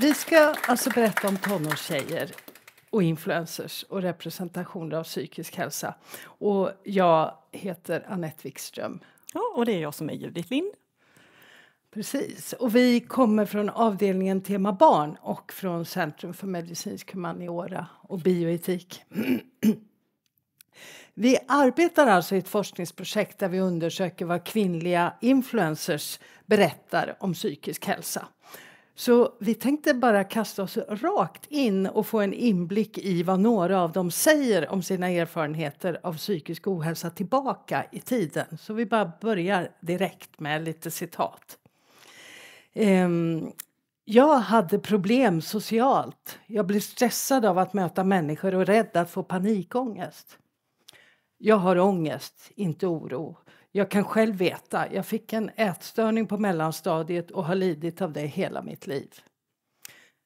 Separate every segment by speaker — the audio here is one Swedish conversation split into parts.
Speaker 1: Vi ska alltså berätta om tonårstjejer och influencers och representationer av psykisk hälsa. Och jag heter Annette Wikström. Ja, och det är jag som är Judith Lind. Precis. Och vi kommer från avdelningen Tema barn och från Centrum för medicinsk humaniora och bioetik. Vi arbetar alltså i ett forskningsprojekt där vi undersöker vad kvinnliga influencers berättar om psykisk hälsa. Så vi tänkte bara kasta oss rakt in och få en inblick i vad några av dem säger om sina erfarenheter av psykisk ohälsa tillbaka i tiden. Så vi bara börjar direkt med lite citat. Um, jag hade problem socialt. Jag blev stressad av att möta människor och rädd att få panikångest. Jag har ångest, inte oro. Jag kan själv veta, jag fick en ätstörning på mellanstadiet och har lidit av det hela mitt liv.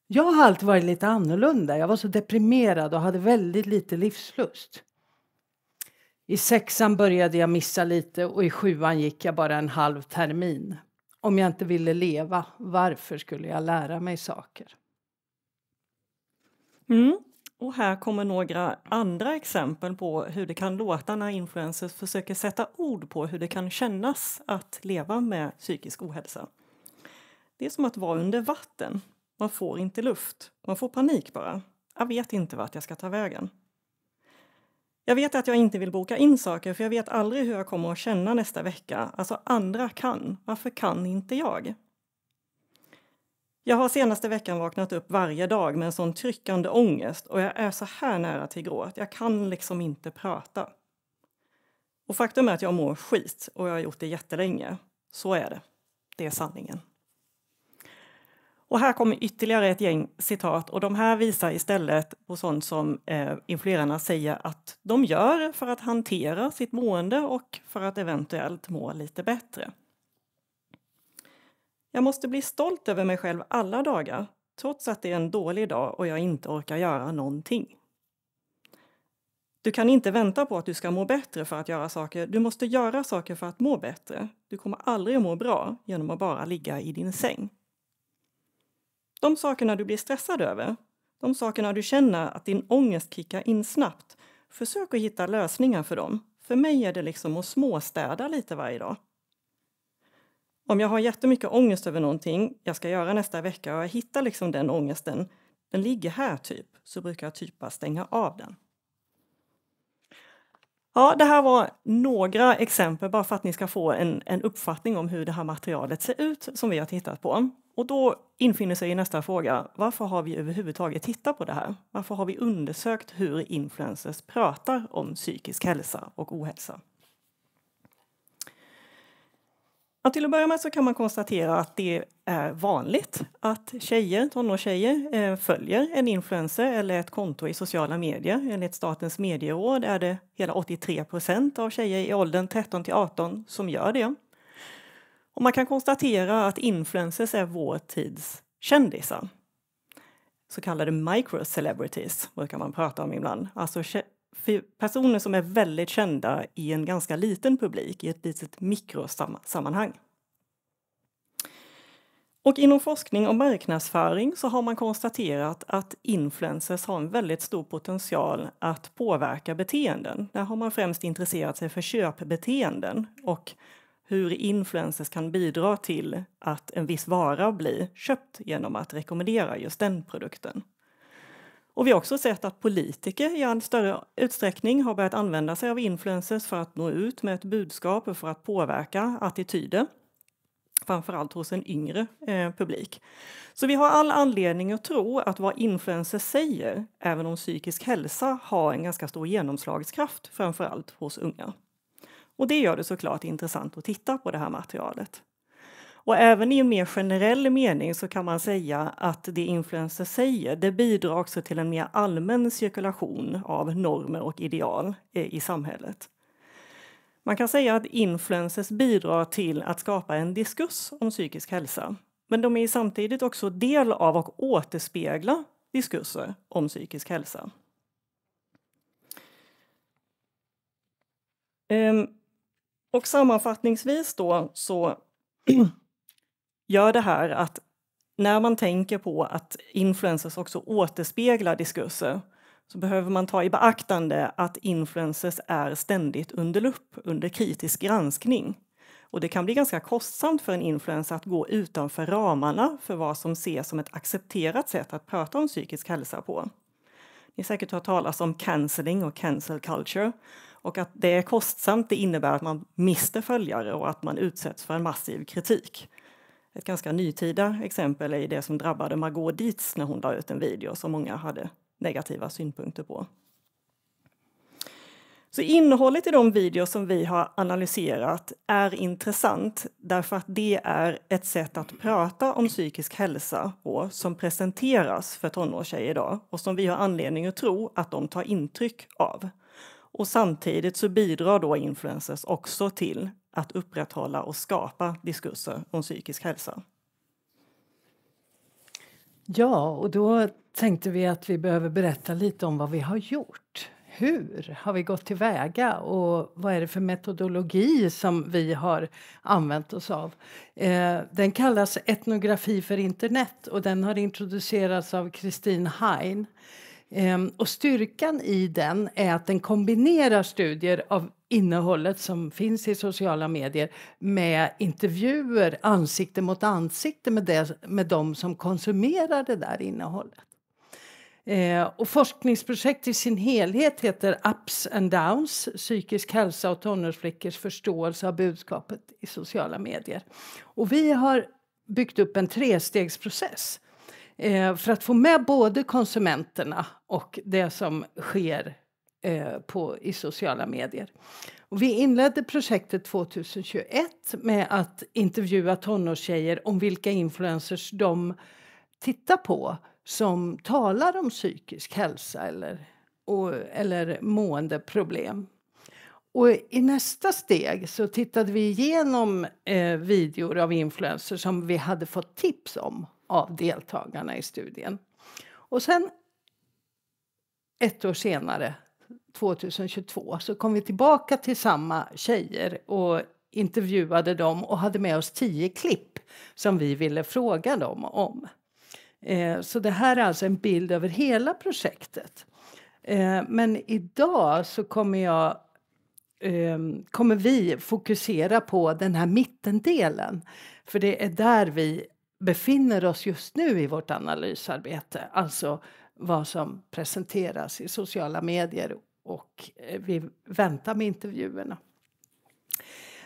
Speaker 1: Jag har alltid varit lite annorlunda. Jag var så deprimerad och hade väldigt lite livslust. I sexan började jag missa lite och i sjuan gick jag bara en halv termin. Om jag inte ville leva, varför skulle jag lära mig saker?
Speaker 2: Mm. Och här kommer några andra exempel på hur det kan låta när influencers försöker sätta ord på hur det kan kännas att leva med psykisk ohälsa. Det är som att vara under vatten. Man får inte luft. Man får panik bara. Jag vet inte vart jag ska ta vägen. Jag vet att jag inte vill boka in saker för jag vet aldrig hur jag kommer att känna nästa vecka. Alltså andra kan. Varför kan inte jag? Jag har senaste veckan vaknat upp varje dag med en sån tryckande ångest och jag är så här nära till gråt. Jag kan liksom inte prata. Och faktum är att jag mår skit och jag har gjort det jättelänge. Så är det. Det är sanningen. Och här kommer ytterligare ett gäng citat och de här visar istället på sånt som eh, influerarna säger att de gör för att hantera sitt mående och för att eventuellt må lite bättre. Jag måste bli stolt över mig själv alla dagar, trots att det är en dålig dag och jag inte orkar göra någonting. Du kan inte vänta på att du ska må bättre för att göra saker. Du måste göra saker för att må bättre. Du kommer aldrig att må bra genom att bara ligga i din säng. De sakerna du blir stressad över, de sakerna du känner att din ångest kickar in snabbt, försök att hitta lösningar för dem. För mig är det liksom att småstäda lite varje dag om jag har jättemycket ångest över någonting jag ska göra nästa vecka och jag hittar liksom den ångesten, den ligger här typ, så brukar jag typ bara stänga av den. Ja, det här var några exempel bara för att ni ska få en, en uppfattning om hur det här materialet ser ut som vi har tittat på. Och då infinner sig nästa fråga, varför har vi överhuvudtaget tittat på det här? Varför har vi undersökt hur influencers pratar om psykisk hälsa och ohälsa? Ja, till att börja med så kan man konstatera att det är vanligt att tjejer, tonårstjejer eh, följer en influencer eller ett konto i sociala medier. Enligt Statens medieråd är det hela 83 procent av tjejer i åldern 13 till 18 som gör det. Och man kan konstatera att influencers är vår tids kändisar. Så kallade micro-celebrities brukar man prata om ibland. Alltså för personer som är väldigt kända i en ganska liten publik, i ett litet mikrosammanhang. Och inom forskning och marknadsföring så har man konstaterat att influencers har en väldigt stor potential att påverka beteenden. Där har man främst intresserat sig för köpbeteenden och hur influencers kan bidra till att en viss vara blir köpt genom att rekommendera just den produkten. Och vi har också sett att politiker i en större utsträckning har börjat använda sig av influencers för att nå ut med ett budskap och för att påverka attityder. Framförallt hos en yngre eh, publik. Så vi har all anledning att tro att vad influencers säger, även om psykisk hälsa, har en ganska stor genomslagskraft, framförallt hos unga. Och det gör det såklart intressant att titta på det här materialet. Och även i en mer generell mening så kan man säga att det influencers säger det bidrar också till en mer allmän cirkulation av normer och ideal eh, i samhället. Man kan säga att influencers bidrar till att skapa en diskurs om psykisk hälsa. Men de är samtidigt också del av och återspeglar diskurser om psykisk hälsa. Ehm, och sammanfattningsvis då så gör det här att när man tänker på att influencers också återspeglar diskurser så behöver man ta i beaktande att influencers är ständigt under lupp, under kritisk granskning. Och det kan bli ganska kostsamt för en influencer att gå utanför ramarna för vad som ses som ett accepterat sätt att prata om psykisk hälsa på. Ni har säkert hört talas om cancelling och cancel culture och att det är kostsamt det innebär att man mister följare och att man utsätts för en massiv kritik. Ett ganska nytida exempel är det som drabbade Margot Dietz när hon la ut en video som många hade negativa synpunkter på. Så innehållet i de videor som vi har analyserat är intressant därför att det är ett sätt att prata om psykisk hälsa på som presenteras för tonårstjejer idag och som vi har anledning att tro att de tar intryck av. Och samtidigt så bidrar då influencers också till att upprätthålla och skapa diskurser om psykisk hälsa.
Speaker 1: Ja, och då tänkte vi att vi behöver berätta lite om vad vi har gjort. Hur har vi gått tillväga och vad är det för metodologi som vi har använt oss av? Eh, den kallas etnografi för internet och den har introducerats av Kristin Hein. Ehm, och styrkan i den är att den kombinerar studier av innehållet som finns i sociala medier med intervjuer ansikte mot ansikte med, det, med de som konsumerar det där innehållet. Eh, och forskningsprojekt i sin helhet heter Ups and Downs psykisk hälsa och tonårsflickors förståelse av budskapet i sociala medier. Och vi har byggt upp en trestegsprocess Eh, för att få med både konsumenterna och det som sker eh, på, i sociala medier. Och vi inledde projektet 2021 med att intervjua tonårstjejer om vilka influencers de tittar på som talar om psykisk hälsa eller, och, eller måendeproblem. Och I nästa steg så tittade vi igenom eh, videor av influencers som vi hade fått tips om av deltagarna i studien. Och sen ett år senare, 2022, så kom vi tillbaka till samma tjejer och intervjuade dem och hade med oss tio klipp som vi ville fråga dem om. Eh, så det här är alltså en bild över hela projektet. Eh, men idag så kommer jag ehm, kommer vi fokusera på den här mittendelen. För det är där vi befinner oss just nu i vårt analysarbete, alltså vad som presenteras i sociala medier och eh, vi väntar med intervjuerna.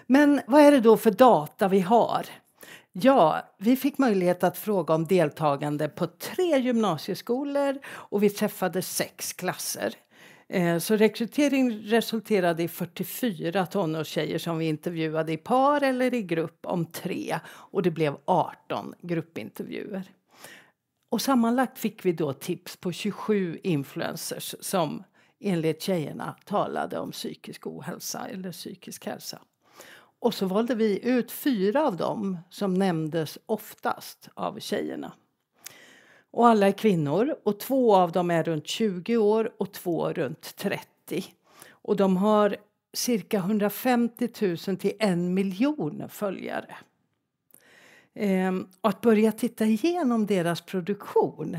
Speaker 1: Men vad är det då för data vi har? Ja, vi fick möjlighet att fråga om deltagande på tre gymnasieskolor och vi träffade sex klasser. Eh, så rekrytering resulterade i 44 tonårstjejer som vi intervjuade i par eller i grupp om tre och det blev 18 gruppintervjuer. Och sammanlagt fick vi då tips på 27 influencers som enligt tjejerna talade om psykisk ohälsa eller psykisk hälsa. Och så valde vi ut fyra av dem som nämndes oftast av tjejerna. Och alla är kvinnor och två av dem är runt 20 år och två runt 30. Och de har cirka 150 000 till en miljon följare. Ehm, att börja titta igenom deras produktion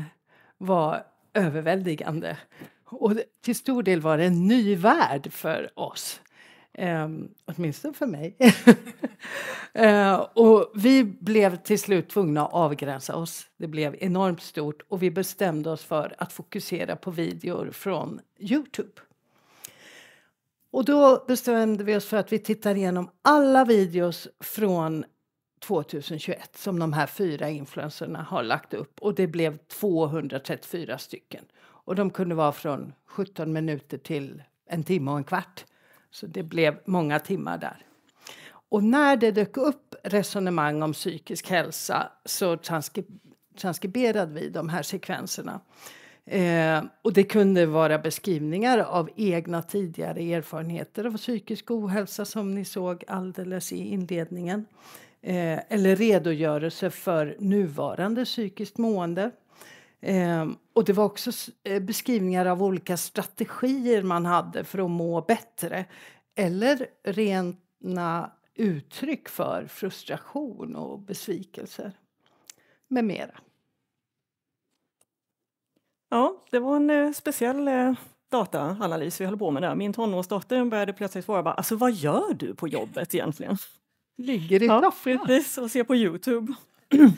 Speaker 1: var överväldigande. Och till stor del var det en ny värld för oss. Eh, åtminstone för mig. eh, och vi blev till slut tvungna att avgränsa oss. Det blev enormt stort och vi bestämde oss för att fokusera på videor från Youtube. Och då bestämde vi oss för att vi tittar igenom alla videos från 2021 som de här fyra influencerna har lagt upp och det blev 234 stycken. Och de kunde vara från 17 minuter till en timme och en kvart. Så det blev många timmar där. Och när det dök upp resonemang om psykisk hälsa så transkri transkriberade vi de här sekvenserna. Eh, och det kunde vara beskrivningar av egna tidigare erfarenheter av psykisk ohälsa som ni såg alldeles i inledningen. Eh, eller redogörelse för nuvarande psykiskt mående. Ehm, och det var också eh, beskrivningar av olika strategier man hade för att må bättre eller rena uttryck för frustration och besvikelser
Speaker 2: med mera. Ja, det var en eh, speciell eh, dataanalys vi höll på med där. Min tonårsdotter började plötsligt svara bara, alltså vad gör du på jobbet egentligen? Ligger i ja, Precis, och ser på Youtube.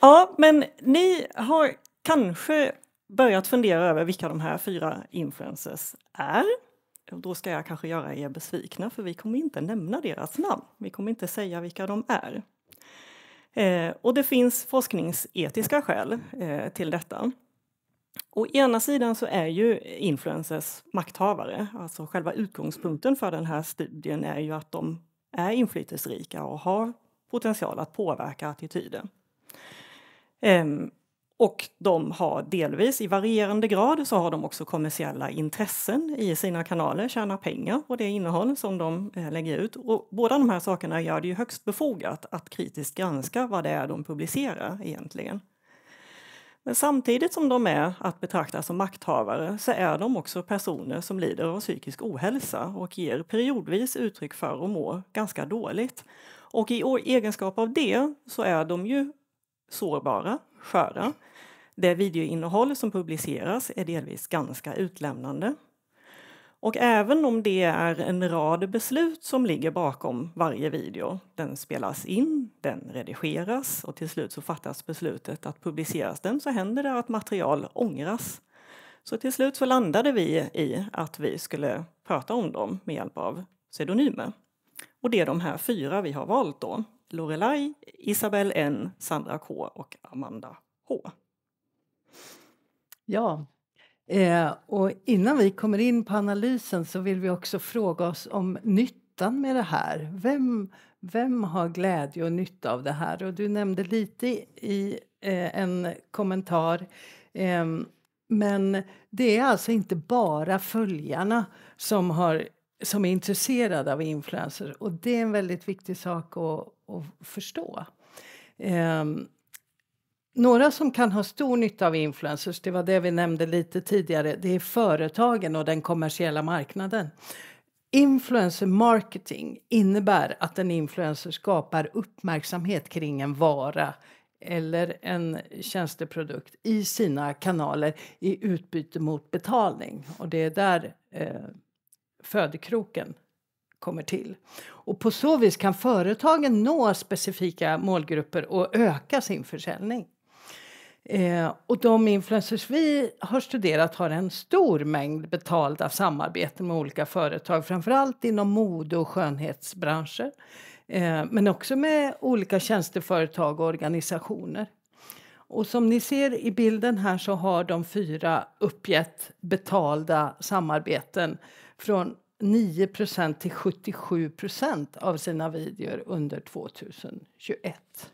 Speaker 2: Ja, men ni har kanske börjat fundera över vilka de här fyra influencers är. Då ska jag kanske göra er besvikna för vi kommer inte nämna deras namn. Vi kommer inte säga vilka de är. Eh, och det finns forskningsetiska skäl eh, till detta. Å ena sidan så är ju influencers makthavare, alltså själva utgångspunkten för den här studien är ju att de är inflytelserika och har potential att påverka attityder. Ehm, och de har delvis, i varierande grad, så har de också kommersiella intressen i sina kanaler, tjänar pengar på det innehåll som de eh, lägger ut. Och båda de här sakerna gör det ju högst befogat att kritiskt granska vad det är de publicerar egentligen. Men samtidigt som de är att betrakta som makthavare så är de också personer som lider av psykisk ohälsa och ger periodvis uttryck för att mår ganska dåligt. Och i egenskap av det så är de ju sårbara, sköra. Det videoinnehåll som publiceras är delvis ganska utlämnande. Och även om det är en rad beslut som ligger bakom varje video, den spelas in, den redigeras och till slut så fattas beslutet att publiceras den, så händer det att material ångras. Så till slut så landade vi i att vi skulle prata om dem med hjälp av pseudonymer. Och det är de här fyra vi har valt då, Lorelai, Isabel N, Sandra K och Amanda H. Ja,
Speaker 1: eh, och innan vi kommer in på analysen så vill vi också fråga oss om nyttan med det här. Vem, vem har glädje och nytta av det här? Och du nämnde lite i, eh, en kommentar eh, men det är alltså inte bara följarna som, har, som är intresserade av influencers och det är en väldigt viktig sak att, att förstå. Um, några som kan ha stor nytta av influencers, det var det vi nämnde lite tidigare, det är företagen och den kommersiella marknaden. Influencer marketing innebär att en influencer skapar uppmärksamhet kring en vara eller en tjänsteprodukt i sina kanaler i utbyte mot betalning. Och det är där eh, födekroken kommer till. Och på så vis kan företagen nå specifika målgrupper och öka sin försäljning. Eh, och de influencers vi har studerat har en stor mängd betalda samarbeten med olika företag, framförallt inom mode och skönhetsbranscher, eh, men också med olika tjänsteföretag och organisationer. Och som ni ser i bilden här så har de fyra uppgett betalda samarbeten från 9 till 77 av sina videor under 2021.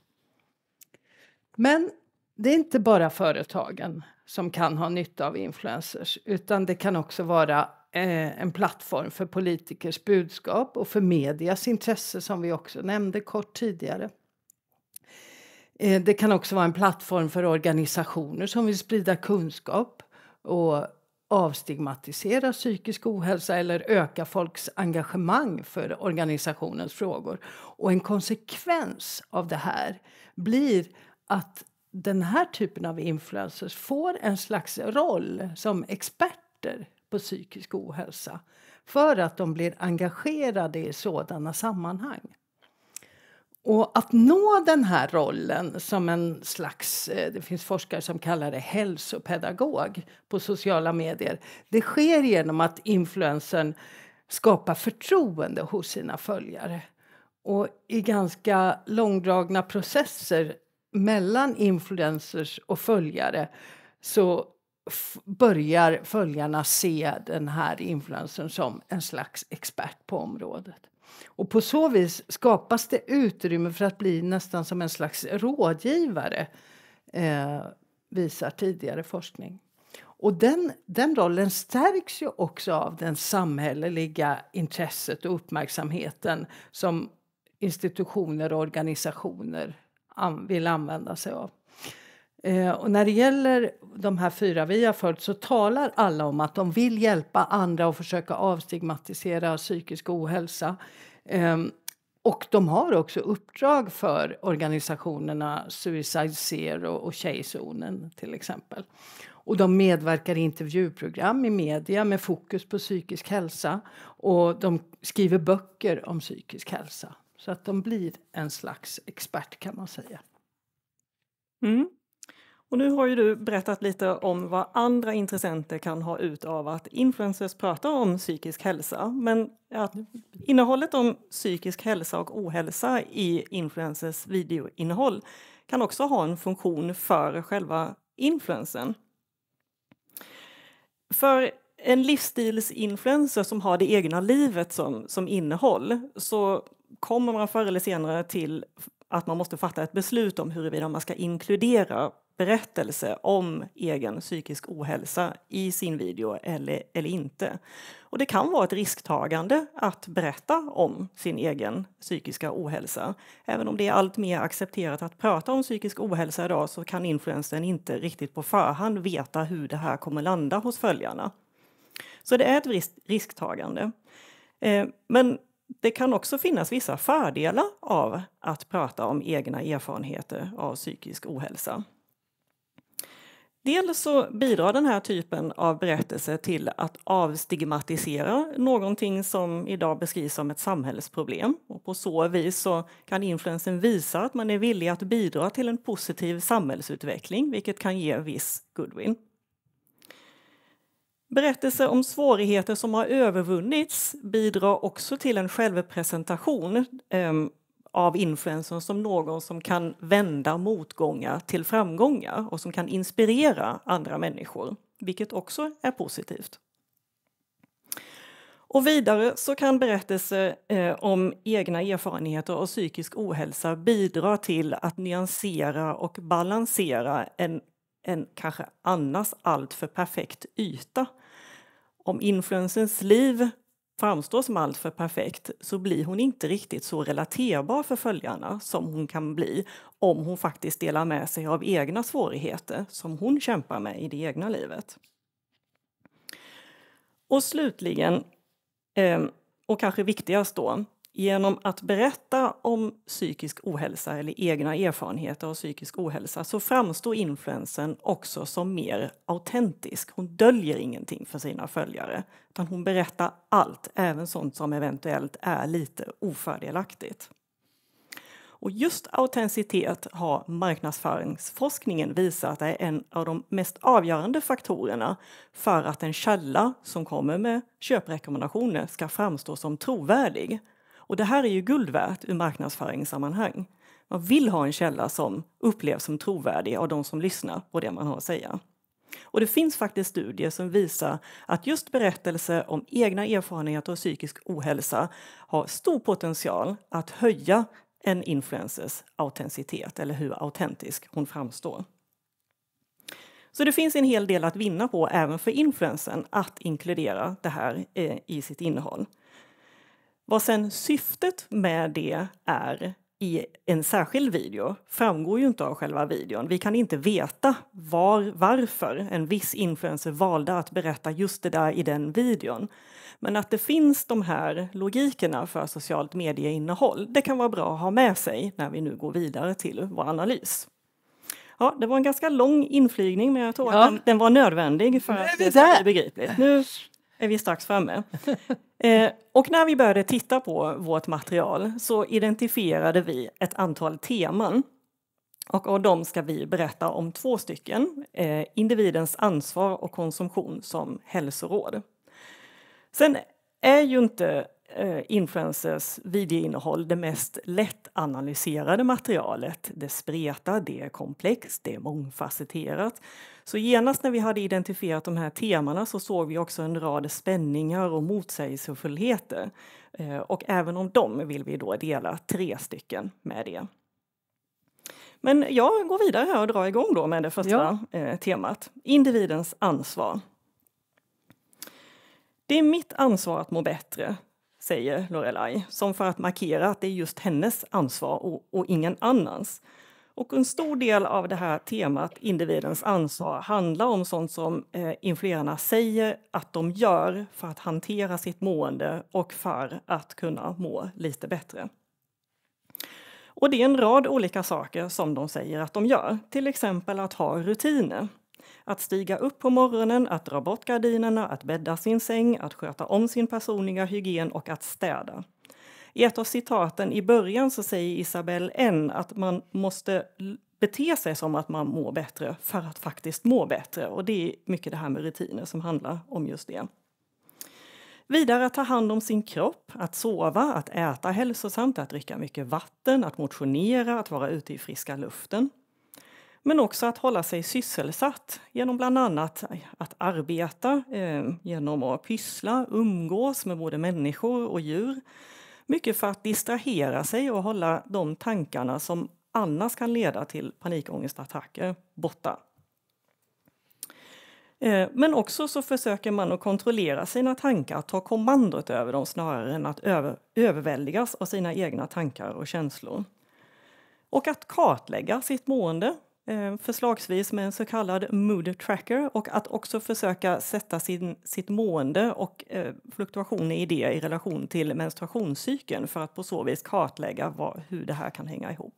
Speaker 1: Men det är inte bara företagen som kan ha nytta av influencers utan det kan också vara eh, en plattform för politikers budskap och för medias intresse som vi också nämnde kort tidigare. Eh, det kan också vara en plattform för organisationer som vill sprida kunskap och avstigmatisera psykisk ohälsa eller öka folks engagemang för organisationens frågor. Och en konsekvens av det här blir att den här typen av influencers får en slags roll som experter på psykisk ohälsa för att de blir engagerade i sådana sammanhang. Och att nå den här rollen som en slags, eh, det finns forskare som kallar det hälsopedagog på sociala medier, det sker genom att influensen skapar förtroende hos sina följare. Och i ganska långdragna processer mellan influencers och följare så börjar följarna se den här influencern som en slags expert på området. Och på så vis skapas det utrymme för att bli nästan som en slags rådgivare, eh, visar tidigare forskning. Och den, den rollen stärks ju också av det samhälleliga intresset och uppmärksamheten som institutioner och organisationer vill använda sig av. Eh, och när det gäller de här fyra vi har följt så talar alla om att de vill hjälpa andra och försöka avstigmatisera psykisk ohälsa. Eh, och de har också uppdrag för organisationerna Suicide Zero och Tjejzonen till exempel. Och de medverkar i intervjuprogram i media med fokus på psykisk hälsa och de skriver böcker om psykisk hälsa. Så att de blir en slags expert kan man säga.
Speaker 2: Mm. Och nu har ju du berättat lite om vad andra intressenter kan ha ut av att influencers pratar om psykisk hälsa. Men att innehållet om psykisk hälsa och ohälsa i influencers videoinnehåll kan också ha en funktion för själva influensen. För en livsstilsinfluencer som har det egna livet som, som innehåll så kommer man förr eller senare till att man måste fatta ett beslut om huruvida man ska inkludera berättelse om egen psykisk ohälsa i sin video eller, eller inte. Och det kan vara ett risktagande att berätta om sin egen psykiska ohälsa. Även om det är allt mer accepterat att prata om psykisk ohälsa idag så kan influencern inte riktigt på förhand veta hur det här kommer landa hos följarna. Så det är ett risktagande. Eh, men det kan också finnas vissa fördelar av att prata om egna erfarenheter av psykisk ohälsa. Dels så bidrar den här typen av berättelse till att avstigmatisera någonting som idag beskrivs som ett samhällsproblem. Och på så vis så kan influensen visa att man är villig att bidra till en positiv samhällsutveckling, vilket kan ge viss goodwill. Berättelser om svårigheter som har övervunnits bidrar också till en självpresentation ehm, av influencern som någon som kan vända motgångar till framgångar och som kan inspirera andra människor, vilket också är positivt. Och vidare så kan berättelser eh, om egna erfarenheter och psykisk ohälsa bidra till att nyansera och balansera en, en kanske annars alltför perfekt yta. Om influensens liv framstår som alltför perfekt så blir hon inte riktigt så relaterbar för följarna som hon kan bli om hon faktiskt delar med sig av egna svårigheter som hon kämpar med i det egna livet. Och slutligen, ehm, och kanske viktigast då, Genom att berätta om psykisk ohälsa eller egna erfarenheter av psykisk ohälsa så framstår influensen också som mer autentisk. Hon döljer ingenting för sina följare, utan hon berättar allt, även sånt som eventuellt är lite ofördelaktigt. Och just autenticitet har marknadsföringsforskningen visat är en av de mest avgörande faktorerna för att en källa som kommer med köprekommendationer ska framstå som trovärdig och det här är ju guld värt ur marknadsföringssammanhang. Man vill ha en källa som upplevs som trovärdig av de som lyssnar på det man har att säga. Och det finns faktiskt studier som visar att just berättelser om egna erfarenheter och psykisk ohälsa har stor potential att höja en influencers autenticitet eller hur autentisk hon framstår. Så det finns en hel del att vinna på även för influensen att inkludera det här eh, i sitt innehåll. Vad sen syftet med det är i en särskild video framgår ju inte av själva videon. Vi kan inte veta var, varför en viss influencer valde att berätta just det där i den videon. Men att det finns de här logikerna för socialt medieinnehåll, det kan vara bra att ha med sig när vi nu går vidare till vår analys. Ja, det var en ganska lång inflygning men jag tror ja. att den, den, var nödvändig för att det, ska bli begripligt. Nu är vi strax framme. Eh, och när vi började titta på vårt material så identifierade vi ett antal teman. Och av dem ska vi berätta om två stycken, eh, individens ansvar och konsumtion som hälsoråd. Sen är ju inte eh, influencers videoinnehåll det mest lättanalyserade materialet. Det spretar, det är komplext, det är mångfacetterat. Så genast när vi hade identifierat de här temana så såg vi också en rad spänningar och motsägelsefullheter. Eh, och även om dem vill vi då dela tre stycken med er. Men jag går vidare här och drar igång då med det första ja. Eh, temat. Individens ansvar. Det är mitt ansvar att må bättre, säger Lorelai, som för att markera att det är just hennes ansvar och, och ingen annans. Och en stor del av det här temat, individens ansvar, handlar om sånt som eh, influerarna säger att de gör för att hantera sitt mående och för att kunna må lite bättre. Och det är en rad olika saker som de säger att de gör, till exempel att ha rutiner. Att stiga upp på morgonen, att dra bort gardinerna, att bädda sin säng, att sköta om sin personliga hygien och att städa. I ett av citaten i början så säger Isabelle N att man måste bete sig som att man mår bättre för att faktiskt må bättre. Och det är mycket det här med rutiner som handlar om just det. Vidare att ta hand om sin kropp, att sova, att äta hälsosamt, att dricka mycket vatten, att motionera, att vara ute i friska luften. Men också att hålla sig sysselsatt genom bland annat att arbeta, eh, genom att pyssla, umgås med både människor och djur mycket för att distrahera sig och hålla de tankarna som annars kan leda till panikångestattacker borta. Eh, men också så försöker man att kontrollera sina tankar, ta kommandot över dem snarare än att över, överväldigas av sina egna tankar och känslor. Och att kartlägga sitt mående Eh, förslagsvis med en så kallad mood tracker och att också försöka sätta sin, sitt mående och eh, fluktuationer i det i relation till menstruationscykeln för att på så vis kartlägga vad, hur det här kan hänga ihop.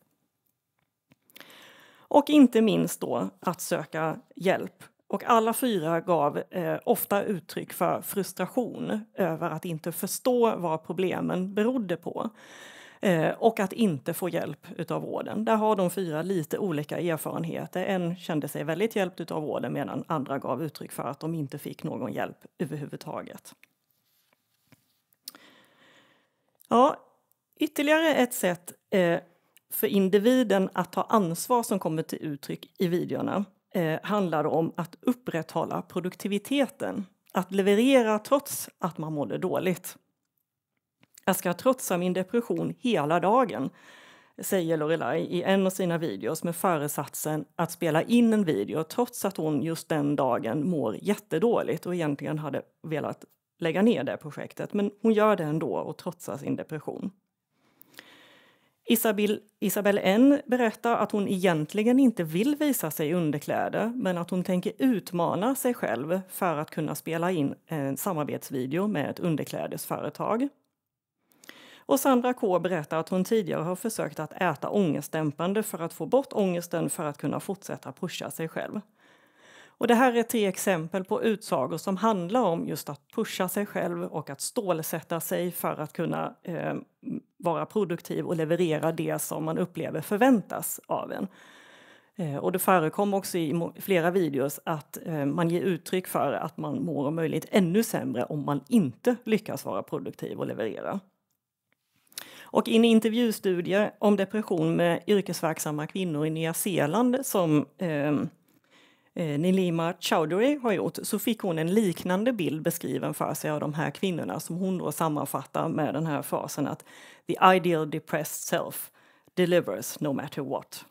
Speaker 2: Och inte minst då att söka hjälp. Och alla fyra gav eh, ofta uttryck för frustration över att inte förstå vad problemen berodde på. Eh, och att inte få hjälp utav vården. Där har de fyra lite olika erfarenheter. En kände sig väldigt hjälpt utav vården medan andra gav uttryck för att de inte fick någon hjälp överhuvudtaget. Ja, ytterligare ett sätt eh, för individen att ta ansvar som kommer till uttryck i videorna eh, handlar om att upprätthålla produktiviteten. Att leverera trots att man mådde dåligt. Jag ska trotsa min depression hela dagen, säger Lorelai i en av sina videos med föresatsen att spela in en video trots att hon just den dagen mår jättedåligt och egentligen hade velat lägga ner det projektet. Men hon gör det ändå och trotsar sin depression. Isabel, Isabel N berättar att hon egentligen inte vill visa sig i underkläder men att hon tänker utmana sig själv för att kunna spela in en samarbetsvideo med ett underklädesföretag. Och Sandra K berättar att hon tidigare har försökt att äta ångestdämpande för att få bort ångesten för att kunna fortsätta pusha sig själv. Och det här är tre exempel på utsagor som handlar om just att pusha sig själv och att stålsätta sig för att kunna eh, vara produktiv och leverera det som man upplever förväntas av en. Eh, och det förekom också i flera videos att eh, man ger uttryck för att man mår om möjligt ännu sämre om man inte lyckas vara produktiv och leverera. Och i en intervjustudie om depression med yrkesverksamma kvinnor i Nya Zeeland som ehm, eh, Nilima Chowdhury har gjort så fick hon en liknande bild beskriven för sig av de här kvinnorna som hon då sammanfattar med den här frasen att the ideal depressed self delivers no matter what.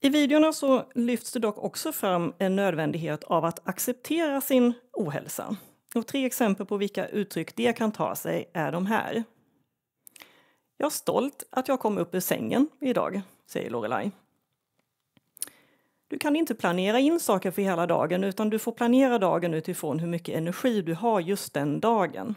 Speaker 2: I videorna så lyfts det dock också fram en nödvändighet av att acceptera sin ohälsa. Och tre exempel på vilka uttryck det kan ta sig är de här. Jag är stolt att jag kom upp ur sängen idag, säger Lorelai. Du kan inte planera in saker för hela dagen utan du får planera dagen utifrån hur mycket energi du har just den dagen.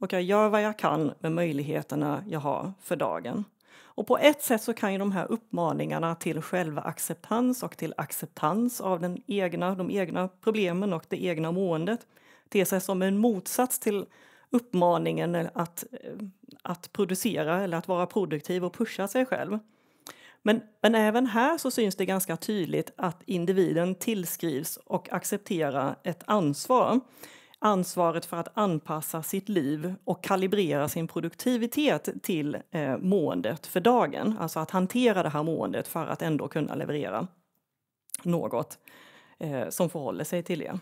Speaker 2: Och jag gör vad jag kan med möjligheterna jag har för dagen. Och på ett sätt så kan ju de här uppmaningarna till själva acceptans och till acceptans av den egna, de egna problemen och det egna måendet te sig som en motsats till uppmaningen att, eh, att producera eller att vara produktiv och pusha sig själv. Men, men även här så syns det ganska tydligt att individen tillskrivs och accepterar ett ansvar. Ansvaret för att anpassa sitt liv och kalibrera sin produktivitet till eh, måendet för dagen. Alltså att hantera det här måendet för att ändå kunna leverera något eh, som förhåller sig till det.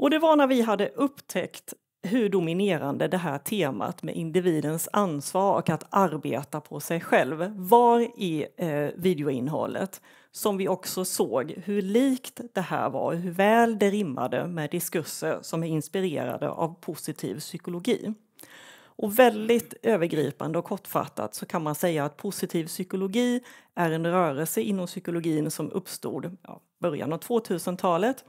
Speaker 2: Och det var när vi hade upptäckt hur dominerande det här temat med individens ansvar och att arbeta på sig själv var i eh, videoinnehållet som vi också såg hur likt det här var, hur väl det rimmade med diskurser som är inspirerade av positiv psykologi. Och väldigt övergripande och kortfattat så kan man säga att positiv psykologi är en rörelse inom psykologin som uppstod ja, början av 2000-talet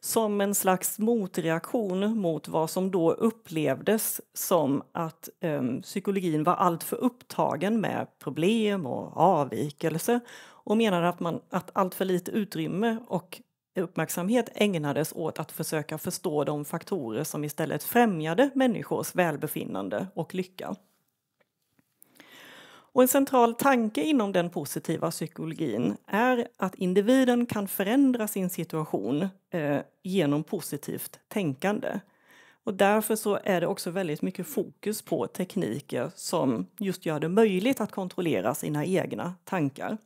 Speaker 2: som en slags motreaktion mot vad som då upplevdes som att eh, psykologin var alltför upptagen med problem och avvikelse och menade att, man, att allt för lite utrymme och uppmärksamhet ägnades åt att försöka förstå de faktorer som istället främjade människors välbefinnande och lycka. Och en central tanke inom den positiva psykologin är att individen kan förändra sin situation eh, genom positivt tänkande. Och därför så är det också väldigt mycket fokus på tekniker som just gör det möjligt att kontrollera sina egna tankar.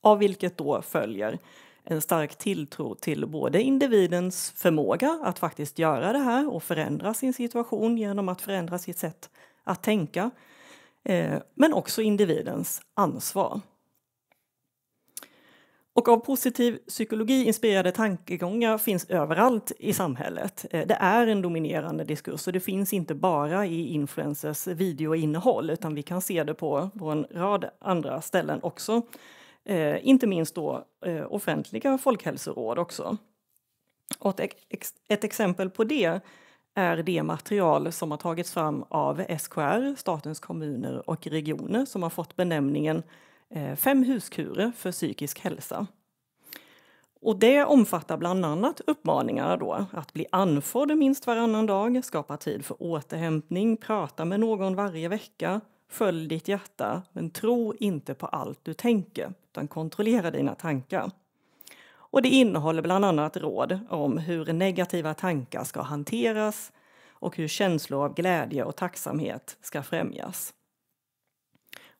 Speaker 2: Av vilket då följer en stark tilltro till både individens förmåga att faktiskt göra det här och förändra sin situation genom att förändra sitt sätt att tänka Eh, men också individens ansvar. Och av positiv psykologi inspirerade tankegångar finns överallt i samhället. Eh, det är en dominerande diskurs och det finns inte bara i influencers videoinnehåll utan vi kan se det på, på en rad andra ställen också. Eh, inte minst då eh, offentliga folkhälsoråd också. Och ett, ett exempel på det är det material som har tagits fram av SKR, Statens kommuner och regioner som har fått benämningen eh, Fem huskurer för psykisk hälsa. Och det omfattar bland annat uppmaningar då, att bli andfådd minst varannan dag, skapa tid för återhämtning, prata med någon varje vecka, följ ditt hjärta, men tro inte på allt du tänker, utan kontrollera dina tankar och det innehåller bland annat råd om hur negativa tankar ska hanteras och hur känslor av glädje och tacksamhet ska främjas.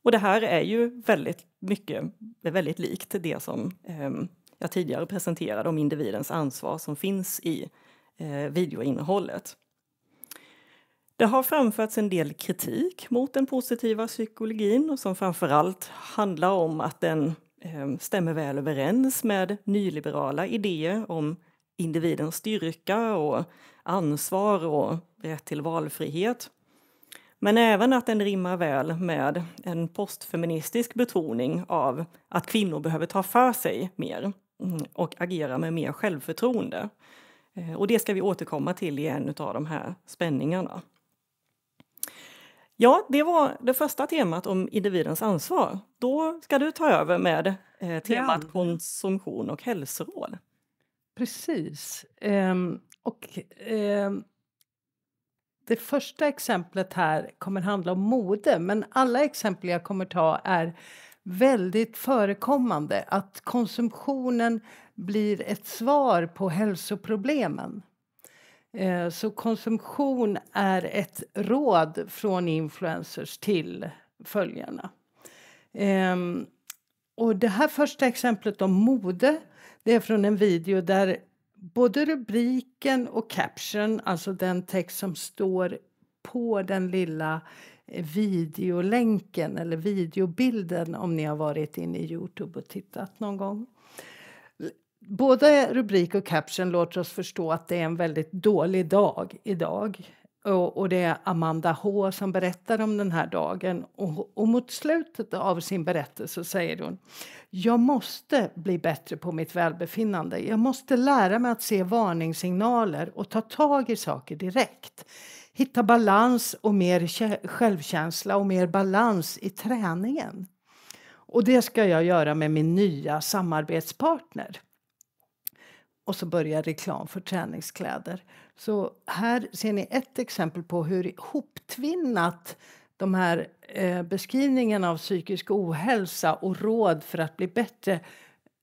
Speaker 2: Och det här är ju väldigt mycket, väldigt likt det som eh, jag tidigare presenterade om individens ansvar som finns i eh, videoinnehållet. Det har framförts en del kritik mot den positiva psykologin och som framförallt handlar om att den Ehm, stämmer väl överens med nyliberala idéer om individens styrka och ansvar och rätt till valfrihet. Men även att den rimmar väl med en postfeministisk betoning av att kvinnor behöver ta för sig mer mm, och agera med mer självförtroende. Eh, och det ska vi återkomma till i en av de här spänningarna. Ja, det var det första temat om individens ansvar. Då ska du ta över med eh, temat ja. konsumtion och hälsoråd. Precis. Um, och um,
Speaker 1: det första exemplet här kommer handla om mode, men alla exempel jag kommer ta är väldigt förekommande, att konsumtionen blir ett svar på hälsoproblemen. Eh, så konsumtion är ett råd från influencers till följarna. Ehm, och det här första exemplet om mode, det är från en video där både rubriken och caption, alltså den text som står på den lilla videolänken eller videobilden om ni har varit inne i Youtube och tittat någon gång både rubrik och caption låter oss förstå att det är en väldigt dålig dag idag. Och, det är Amanda H som berättar om den här dagen och, och mot slutet av sin berättelse säger hon Jag måste bli bättre på mitt välbefinnande. Jag måste lära mig att se varningssignaler och ta tag i saker direkt. Hitta balans och mer självkänsla och mer balans i träningen. Och det ska jag göra med min nya samarbetspartner och så börjar reklam för träningskläder. Så här ser ni ett exempel på hur hoptvinnat de här eh, beskrivningarna av psykisk ohälsa och råd för att bli bättre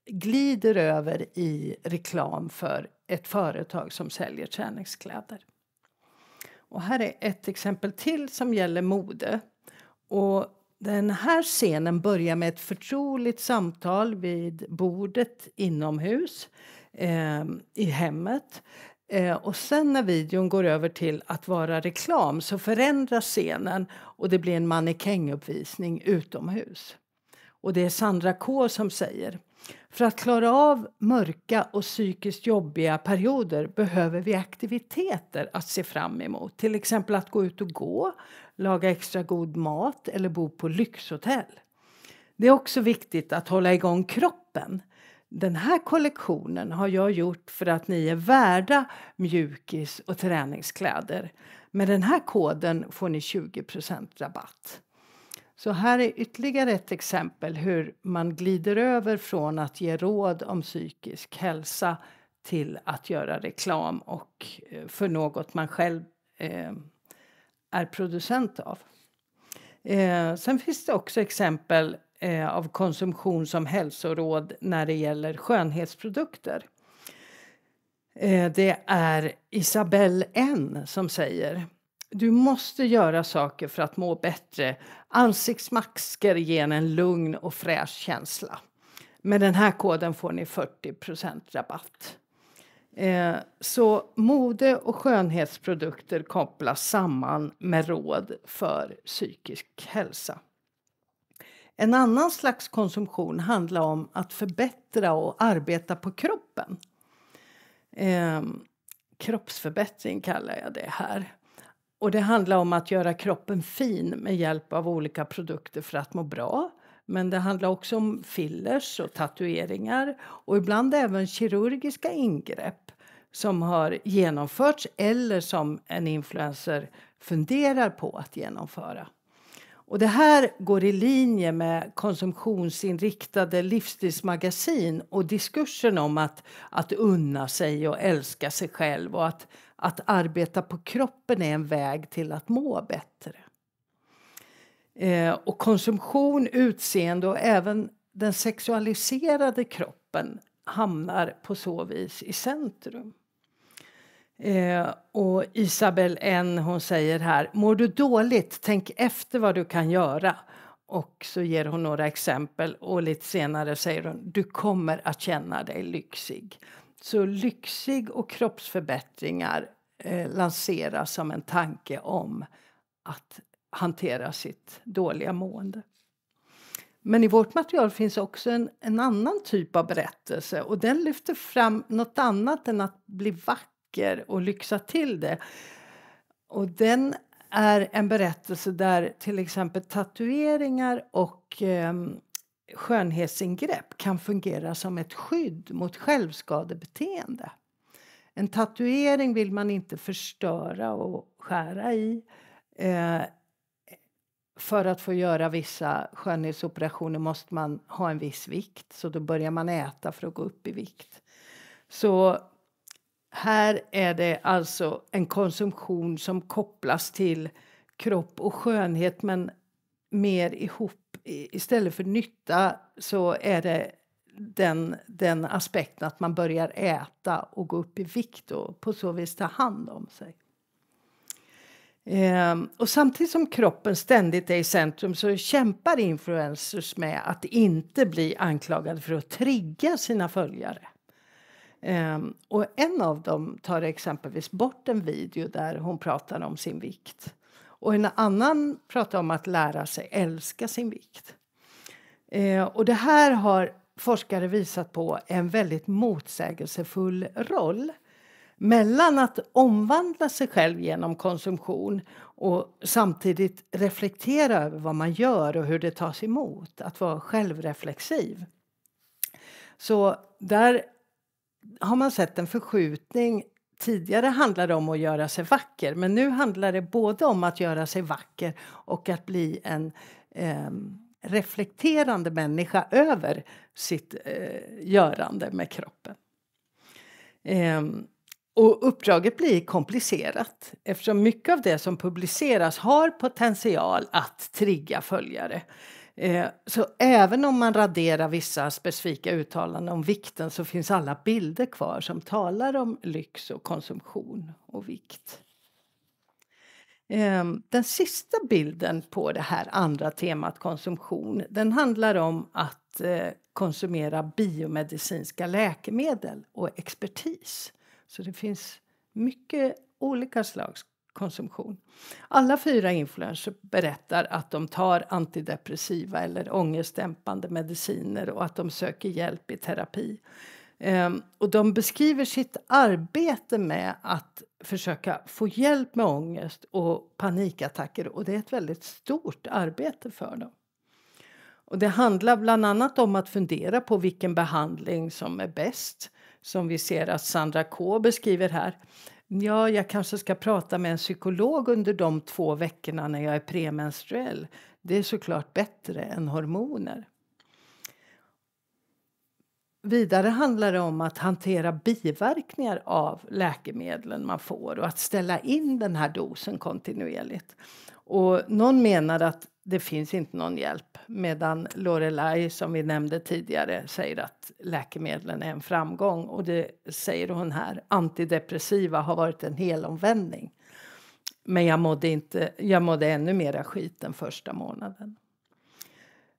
Speaker 1: glider över i reklam för ett företag som säljer träningskläder. Och här är ett exempel till som gäller mode. Och den här scenen börjar med ett förtroligt samtal vid bordet inomhus eh, i hemmet. Eh, och sen när videon går över till att vara reklam så förändras scenen och det blir en mannekänguppvisning utomhus. Och det är Sandra K som säger för att klara av mörka och psykiskt jobbiga perioder behöver vi aktiviteter att se fram emot. Till exempel att gå ut och gå, laga extra god mat eller bo på lyxhotell. Det är också viktigt att hålla igång kroppen den här kollektionen har jag gjort för att ni är värda mjukis och träningskläder. Med den här koden får ni 20 rabatt. Så här är ytterligare ett exempel hur man glider över från att ge råd om psykisk hälsa till att göra reklam och eh, för något man själv eh, är producent av. Eh, sen finns det också exempel eh, av konsumtion som hälsoråd när det gäller skönhetsprodukter. Eh, det är Isabelle N som säger du måste göra saker för att må bättre. Ansiktsmasker ger en lugn och fräsch känsla. Med den här koden får ni 40 rabatt. Eh, så mode och skönhetsprodukter kopplas samman med råd för psykisk hälsa. En annan slags konsumtion handlar om att förbättra och arbeta på kroppen. Eh, kroppsförbättring kallar jag det här. Och Det handlar om att göra kroppen fin med hjälp av olika produkter för att må bra. Men det handlar också om fillers och tatueringar och ibland även kirurgiska ingrepp som har genomförts eller som en influencer funderar på att genomföra. Och det här går i linje med konsumtionsinriktade livsstilsmagasin och diskursen om att, att unna sig och älska sig själv och att, att arbeta på kroppen är en väg till att må bättre. Eh, och konsumtion, utseende och även den sexualiserade kroppen hamnar på så vis i centrum. Eh, och Isabel N hon säger här, mår du dåligt, tänk efter vad du kan göra. Och så ger hon några exempel och lite senare säger hon, du kommer att känna dig lyxig. Så lyxig och kroppsförbättringar eh, lanseras som en tanke om att hantera sitt dåliga mående. Men i vårt material finns också en, en annan typ av berättelse och den lyfter fram något annat än att bli vacker vacker och lyxa till det. Och den är en berättelse där till exempel tatueringar och eh, skönhetsingrepp kan fungera som ett skydd mot självskadebeteende. En tatuering vill man inte förstöra och skära i eh, för att få göra vissa skönhetsoperationer måste man ha en viss vikt, så då börjar man äta för att gå upp i vikt. Så här är det alltså en konsumtion som kopplas till kropp och skönhet men mer ihop. Istället för nytta så är det den, den aspekten att man börjar äta och gå upp i vikt och på så vis ta hand om sig. Ehm, och samtidigt som kroppen ständigt är i centrum så kämpar influencers med att inte bli anklagade för att trigga sina följare. Um, och en av dem tar exempelvis bort en video där hon pratar om sin vikt. Och en annan pratar om att lära sig älska sin vikt. Uh, och det här har forskare visat på en väldigt motsägelsefull roll mellan att omvandla sig själv genom konsumtion och samtidigt reflektera över vad man gör och hur det tas emot, att vara självreflexiv. Så där har man sett en förskjutning. Tidigare handlade det om att göra sig vacker men nu handlar det både om att göra sig vacker och att bli en eh, reflekterande människa över sitt eh, görande med kroppen. Eh, och uppdraget blir komplicerat eftersom mycket av det som publiceras har potential att trigga följare. Eh, så även om man raderar vissa specifika uttalanden om vikten så finns alla bilder kvar som talar om lyx och konsumtion och vikt. Ehm, den sista bilden på det här andra temat konsumtion den handlar om att eh, konsumera biomedicinska läkemedel och expertis. Så det finns mycket olika slags konsumtion. Alla fyra influencers berättar att de tar antidepressiva eller ångestdämpande mediciner och att de söker hjälp i terapi. Um, och de beskriver sitt arbete med att försöka få hjälp med ångest och panikattacker och det är ett väldigt stort arbete för dem. Och det handlar bland annat om att fundera på vilken behandling som är bäst som vi ser att Sandra K beskriver här. Ja, jag kanske ska prata med en psykolog under de två veckorna när jag är premenstruell. Det är såklart bättre än hormoner. Vidare handlar det om att hantera biverkningar av läkemedlen man får och att ställa in den här dosen kontinuerligt. Och någon menar att det finns inte någon hjälp. Medan Lorelei, som vi nämnde tidigare, säger att läkemedlen är en framgång. Och det säger hon här, antidepressiva har varit en helomvändning. Men jag mådde, inte, jag mådde ännu mera skit den första månaden.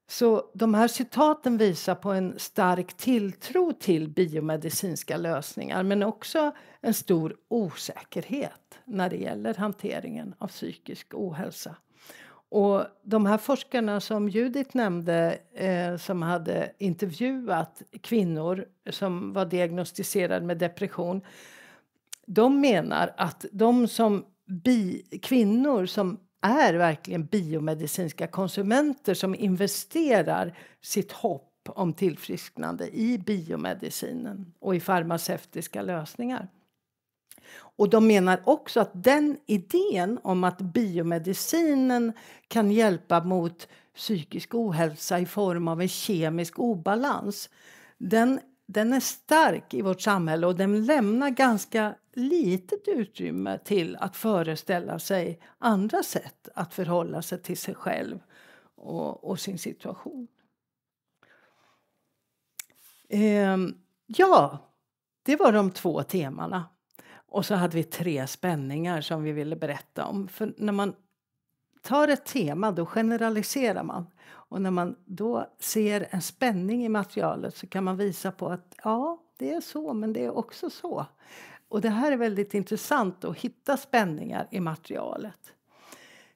Speaker 1: Så de här citaten visar på en stark tilltro till biomedicinska lösningar men också en stor osäkerhet när det gäller hanteringen av psykisk ohälsa. Och de här forskarna som Judith nämnde eh, som hade intervjuat kvinnor som var diagnostiserade med depression de menar att de som bi, kvinnor som är verkligen biomedicinska konsumenter som investerar sitt hopp om tillfrisknande i biomedicinen och i farmaceutiska lösningar. Och de menar också att den idén om att biomedicinen kan hjälpa mot psykisk ohälsa i form av en kemisk obalans den, den är stark i vårt samhälle och den lämnar ganska litet utrymme till att föreställa sig andra sätt att förhålla sig till sig själv och, och sin situation. Ehm, ja, det var de två temana. Och så hade vi tre spänningar som vi ville berätta om. För när man tar ett tema då generaliserar man. Och när man då ser en spänning i materialet så kan man visa på att ja, det är så, men det är också så. Och det här är väldigt intressant att hitta spänningar i materialet.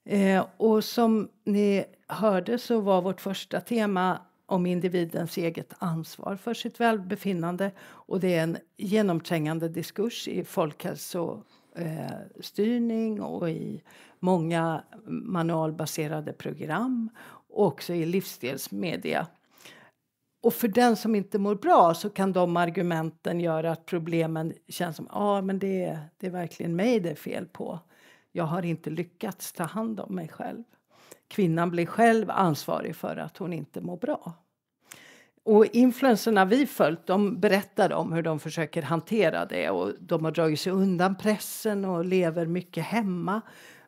Speaker 1: Eh, och som ni hörde så var vårt första tema om individens eget ansvar för sitt välbefinnande och det är en genomträngande diskurs i folkhälsostyrning och i många manualbaserade program och också i livsstilsmedia. Och för den som inte mår bra så kan de argumenten göra att problemen känns som ah, men det, det är verkligen mig det är fel på. Jag har inte lyckats ta hand om mig själv kvinnan blir själv ansvarig för att hon inte mår bra. Och influencerna vi följt de berättar om hur de försöker hantera det och de har dragit sig undan pressen och lever mycket hemma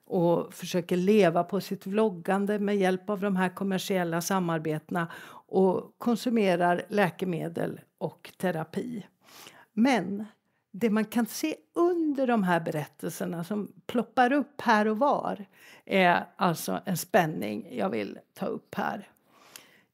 Speaker 1: och försöker leva på sitt vloggande med hjälp av de här kommersiella samarbetena och konsumerar läkemedel och terapi. Men det man kan se under de här berättelserna som ploppar upp här och var är alltså en spänning jag vill ta upp här.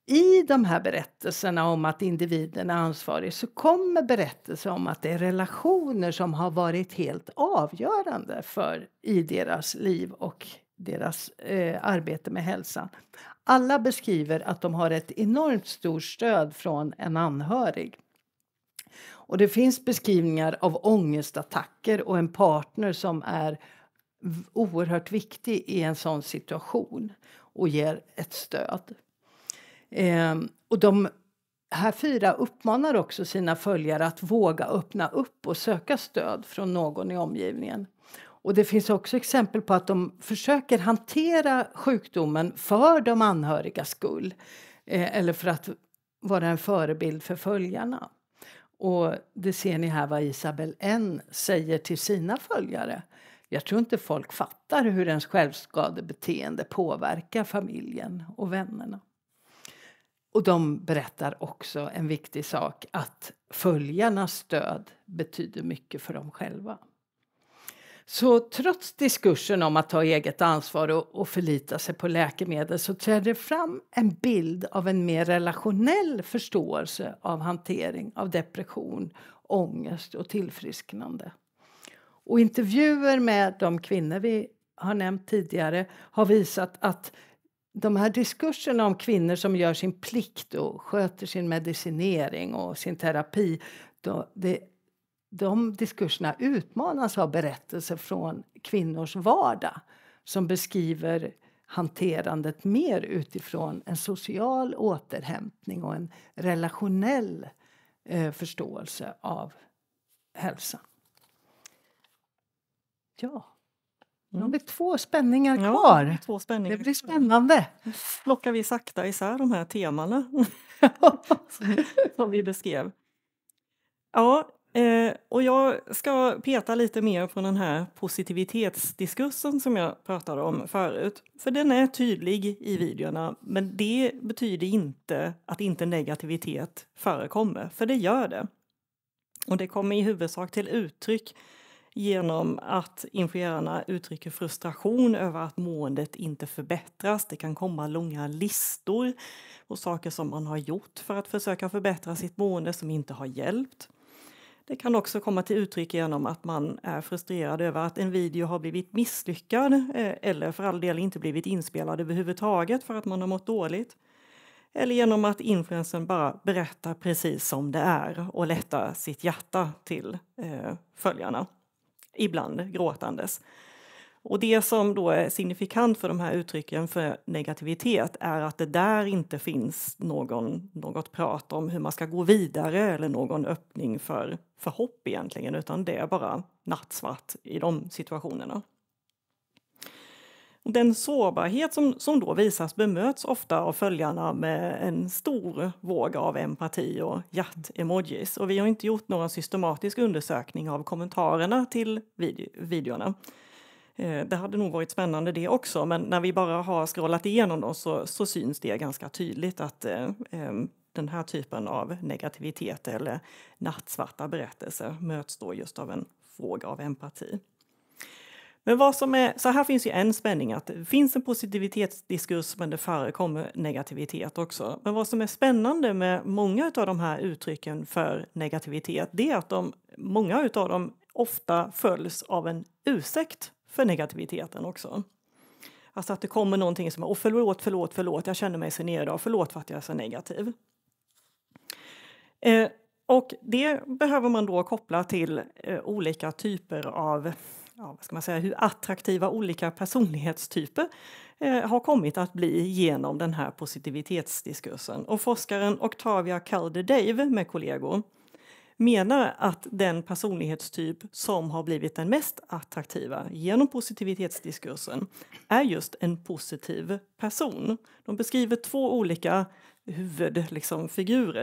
Speaker 1: I de här berättelserna om att individen är ansvarig så kommer berättelser om att det är relationer som har varit helt avgörande för i deras liv och deras eh, arbete med hälsan. Alla beskriver att de har ett enormt stort stöd från en anhörig. Och det finns beskrivningar av ångestattacker och en partner som är oerhört viktig i en sån situation och ger ett stöd. Eh, och de här fyra uppmanar också sina följare att våga öppna upp och söka stöd från någon i omgivningen. Och Det finns också exempel på att de försöker hantera sjukdomen för de anhörigas skull eh, eller för att vara en förebild för följarna. Och det ser ni här vad Isabel N säger till sina följare. Jag tror inte folk fattar hur ens självskadebeteende påverkar familjen och vännerna. Och de berättar också en viktig sak, att följarnas stöd betyder mycket för dem själva. Så trots diskursen om att ta eget ansvar och, och förlita sig på läkemedel så träder det fram en bild av en mer relationell förståelse av hantering av depression, ångest och tillfrisknande. Och intervjuer med de kvinnor vi har nämnt tidigare har visat att de här diskurserna om kvinnor som gör sin plikt och sköter sin medicinering och sin terapi då, det de diskurserna utmanas av berättelser från kvinnors vardag som beskriver hanterandet mer utifrån en social återhämtning och en relationell eh, förståelse av hälsa. Ja.
Speaker 2: Nu har vi mm. två spänningar kvar. två spänningar. Det blir spännande. Nu plockar vi sakta isär de här temana som vi beskrev. Ja, Eh, och jag ska peta lite mer på den här positivitetsdiskursen som jag pratade om förut. För den är tydlig i videorna, men det betyder inte att inte negativitet förekommer, för det gör det. Och det kommer i huvudsak till uttryck genom att influerarna uttrycker frustration över att måendet inte förbättras. Det kan komma långa listor på saker som man har gjort för att försöka förbättra sitt mående som inte har hjälpt. Det kan också komma till uttryck genom att man är frustrerad över att en video har blivit misslyckad eh, eller för all del inte blivit inspelad överhuvudtaget för att man har mått dåligt. Eller genom att influensen bara berättar precis som det är och lättar sitt hjärta till eh, följarna. Ibland gråtandes. Och det som då är signifikant för de här uttrycken för negativitet är att det där inte finns någon, något prat om hur man ska gå vidare eller någon öppning för, för hopp egentligen, utan det är bara nattsvart i de situationerna. Den sårbarhet som, som då visas bemöts ofta av följarna med en stor våg av empati och hjärt-emojis. Och vi har inte gjort någon systematisk undersökning av kommentarerna till video videorna. Eh, det hade nog varit spännande det också, men när vi bara har scrollat igenom dem så, så syns det ganska tydligt att eh, ehm, den här typen av negativitet eller nattsvarta berättelser möts då just av en fråga av empati. Men vad som är, så här finns ju en spänning, att det finns en positivitetsdiskurs men det förekommer negativitet också. Men vad som är spännande med många av de här uttrycken för negativitet, det är att de, många av dem ofta följs av en ursäkt för negativiteten också. Alltså att det kommer någonting som är, oh, förlåt, förlåt, förlåt, jag känner mig så nere idag, förlåt för att jag är så negativ. Eh, och det behöver man då koppla till eh, olika typer av, ja, vad ska man säga, hur attraktiva olika personlighetstyper eh, har kommit att bli genom den här positivitetsdiskursen. Och forskaren Octavia Calder-Dave med kollegor menar att den personlighetstyp som har blivit den mest attraktiva genom positivitetsdiskursen är just en positiv person. De beskriver två olika huvudfigurer liksom,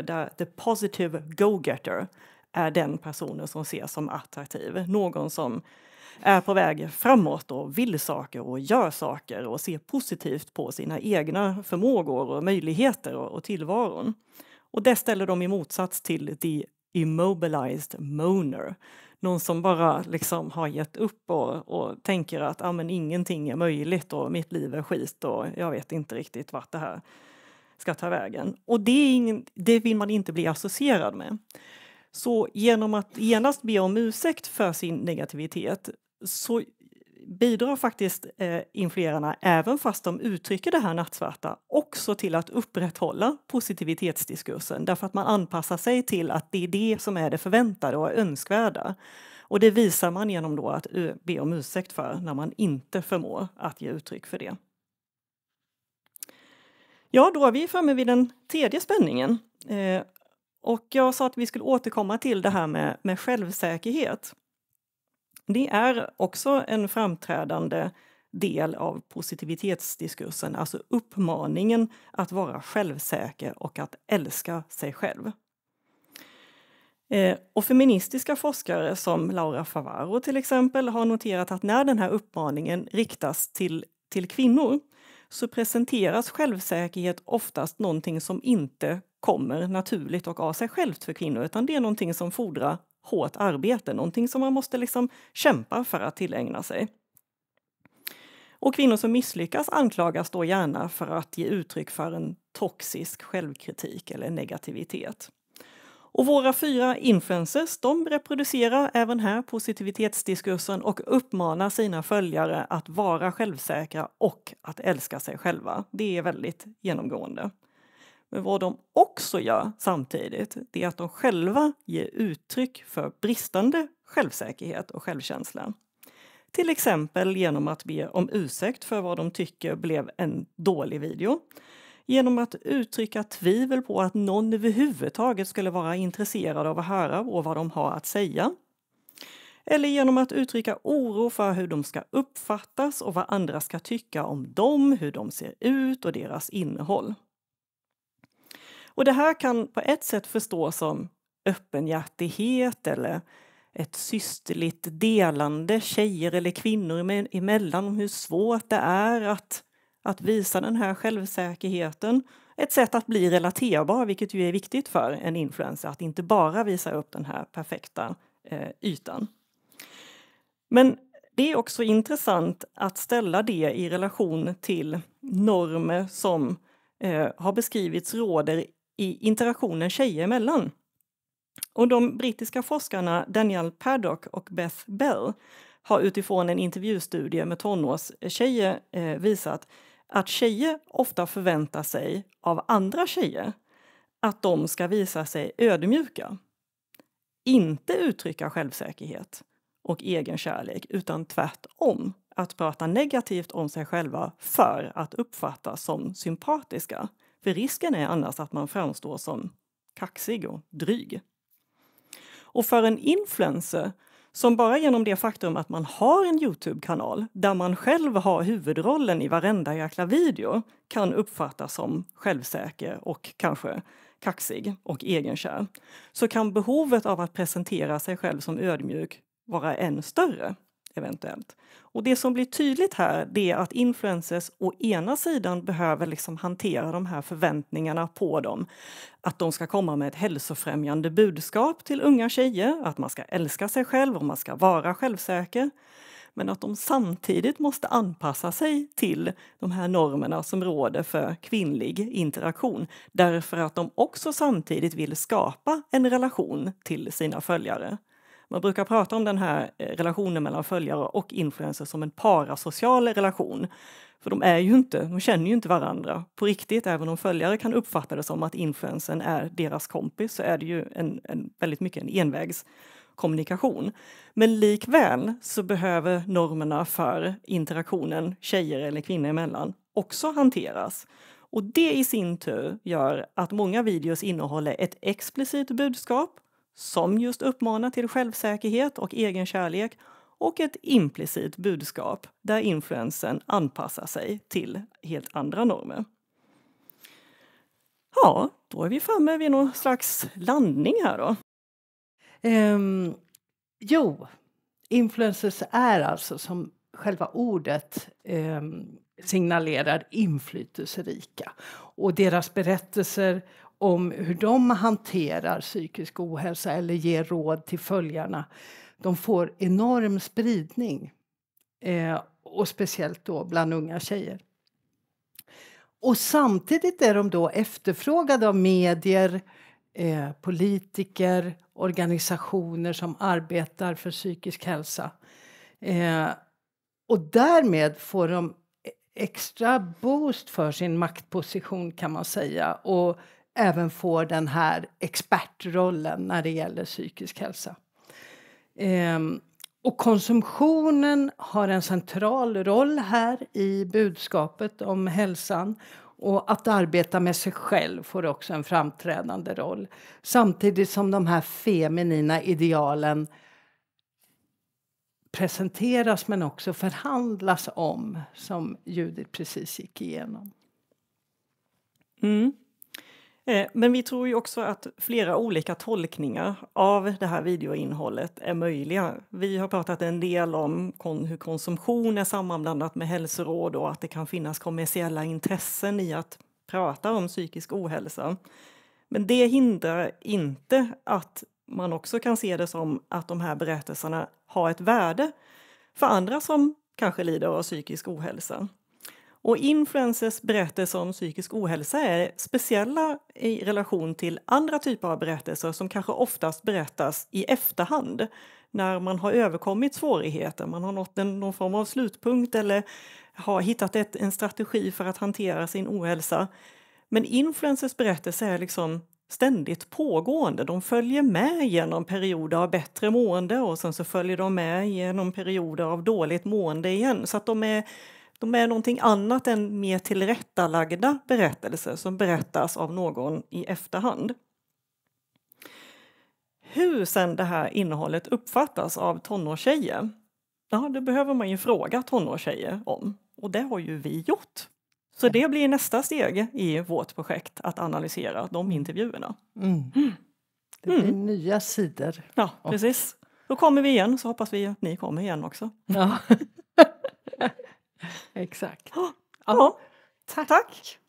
Speaker 2: där the positive go-getter är den personen som ses som attraktiv. Någon som är på väg framåt och vill saker och gör saker och ser positivt på sina egna förmågor och möjligheter och, och tillvaron. Och det ställer de i motsats till the immobilized moaner. Någon som bara liksom har gett upp och, och tänker att ah, men ingenting är möjligt och mitt liv är skit och jag vet inte riktigt vart det här ska ta vägen. Och det, ingen, det vill man inte bli associerad med. Så genom att genast be om ursäkt för sin negativitet så bidrar faktiskt eh, influerarna, även fast de uttrycker det här nattsvarta, också till att upprätthålla positivitetsdiskursen därför att man anpassar sig till att det är det som är det förväntade och önskvärda. Och det visar man genom då att be om ursäkt för när man inte förmår att ge uttryck för det. Ja, då är vi framme vid den tredje spänningen. Eh, och jag sa att vi skulle återkomma till det här med, med självsäkerhet. Det är också en framträdande del av positivitetsdiskursen, alltså uppmaningen att vara självsäker och att älska sig själv. Eh, och feministiska forskare som Laura Favaro till exempel har noterat att när den här uppmaningen riktas till, till kvinnor så presenteras självsäkerhet oftast någonting som inte kommer naturligt och av sig självt för kvinnor utan det är någonting som fordrar hårt arbete, någonting som man måste liksom kämpa för att tillägna sig. Och kvinnor som misslyckas anklagas då gärna för att ge uttryck för en toxisk självkritik eller negativitet. Och våra fyra influencers de reproducerar även här positivitetsdiskursen och uppmanar sina följare att vara självsäkra och att älska sig själva. Det är väldigt genomgående. Men vad de också gör samtidigt, det är att de själva ger uttryck för bristande självsäkerhet och självkänsla. Till exempel genom att be om ursäkt för vad de tycker blev en dålig video. Genom att uttrycka tvivel på att någon överhuvudtaget skulle vara intresserad av att höra på vad de har att säga. Eller genom att uttrycka oro för hur de ska uppfattas och vad andra ska tycka om dem, hur de ser ut och deras innehåll. Och det här kan på ett sätt förstås som öppenhjärtighet eller ett systerligt delande tjejer eller kvinnor emellan om hur svårt det är att, att visa den här självsäkerheten. Ett sätt att bli relaterbar, vilket ju är viktigt för en influencer, att inte bara visa upp den här perfekta eh, ytan. Men det är också intressant att ställa det i relation till normer som eh, har beskrivits råder i interaktionen tjejer emellan. Och de brittiska forskarna Daniel Paddock och Beth Bell har utifrån en intervjustudie med tonårstjejer eh, eh, visat att tjejer ofta förväntar sig av andra tjejer att de ska visa sig ödmjuka. Inte uttrycka självsäkerhet och egen kärlek, utan tvärtom. Att prata negativt om sig själva för att uppfattas som sympatiska. För risken är annars att man framstår som kaxig och dryg. Och för en influencer som bara genom det faktum att man har en Youtube-kanal där man själv har huvudrollen i varenda jäkla video kan uppfattas som självsäker och kanske kaxig och egenkär så kan behovet av att presentera sig själv som ödmjuk vara än större eventuellt. Och det som blir tydligt här det är att influencers å ena sidan behöver liksom hantera de här förväntningarna på dem. Att de ska komma med ett hälsofrämjande budskap till unga tjejer, att man ska älska sig själv och man ska vara självsäker. Men att de samtidigt måste anpassa sig till de här normerna som råder för kvinnlig interaktion. Därför att de också samtidigt vill skapa en relation till sina följare. Man brukar prata om den här eh, relationen mellan följare och influencers som en parasocial relation. För de är ju inte, de känner ju inte varandra på riktigt. Även om följare kan uppfatta det som att influensen är deras kompis så är det ju en, en väldigt mycket en envägskommunikation. Men likväl så behöver normerna för interaktionen tjejer eller kvinnor emellan också hanteras. Och det i sin tur gör att många videos innehåller ett explicit budskap som just uppmanar till självsäkerhet och egenkärlek och ett implicit budskap där influensen anpassar sig till helt andra normer. Ja, då är vi framme vid någon slags landning här då.
Speaker 1: Um, jo, influencers är alltså som själva ordet um, signalerar inflytelserika och deras berättelser om hur de hanterar psykisk ohälsa eller ger råd till följarna. De får enorm spridning, eh, och speciellt då bland unga tjejer. Och samtidigt är de då efterfrågade av medier, eh, politiker organisationer som arbetar för psykisk hälsa. Eh, och därmed får de e-, extra boost för sin maktposition, kan man säga och även får den här expertrollen när det gäller psykisk hälsa. Ehm, och konsumtionen har en central roll här i budskapet om hälsan och att arbeta med sig själv får också en framträdande roll. Samtidigt som de här feminina idealen presenteras men också förhandlas om, som Judith precis gick igenom. Mm.
Speaker 2: Eh, men vi tror ju också att flera olika tolkningar av det här videoinnehållet är möjliga. Vi har pratat en del om hur konsumtion är sammanblandat med hälsoråd och att det kan finnas kommersiella intressen i att prata om psykisk ohälsa. Men det hindrar inte att man också kan se det som att de här berättelserna har ett värde för andra som kanske lider av psykisk ohälsa. Och influencers berättelser om psykisk ohälsa är speciella i relation till andra typer av berättelser som kanske oftast berättas i efterhand när man har överkommit svårigheter, man har nått en, någon form av slutpunkt eller har hittat ett, en strategi för att hantera sin ohälsa. Men influencers berättelser är liksom ständigt pågående. De följer med genom perioder av bättre mående och sen så följer de med genom perioder av dåligt mående igen. Så att de är de är någonting annat än mer tillrättalagda berättelser som berättas av någon i efterhand. Hur sen det här innehållet uppfattas av tonårstjejer, ja, det behöver man ju fråga tonårstjejer om. Och det har ju vi gjort. Så det blir nästa steg i vårt projekt, att analysera de intervjuerna.
Speaker 1: Mm. mm. Det blir mm. nya sidor. Ja,
Speaker 2: precis. Då kommer vi igen, så hoppas vi att ni kommer igen också. Ja. Exakt. Ja. Tack. Tack.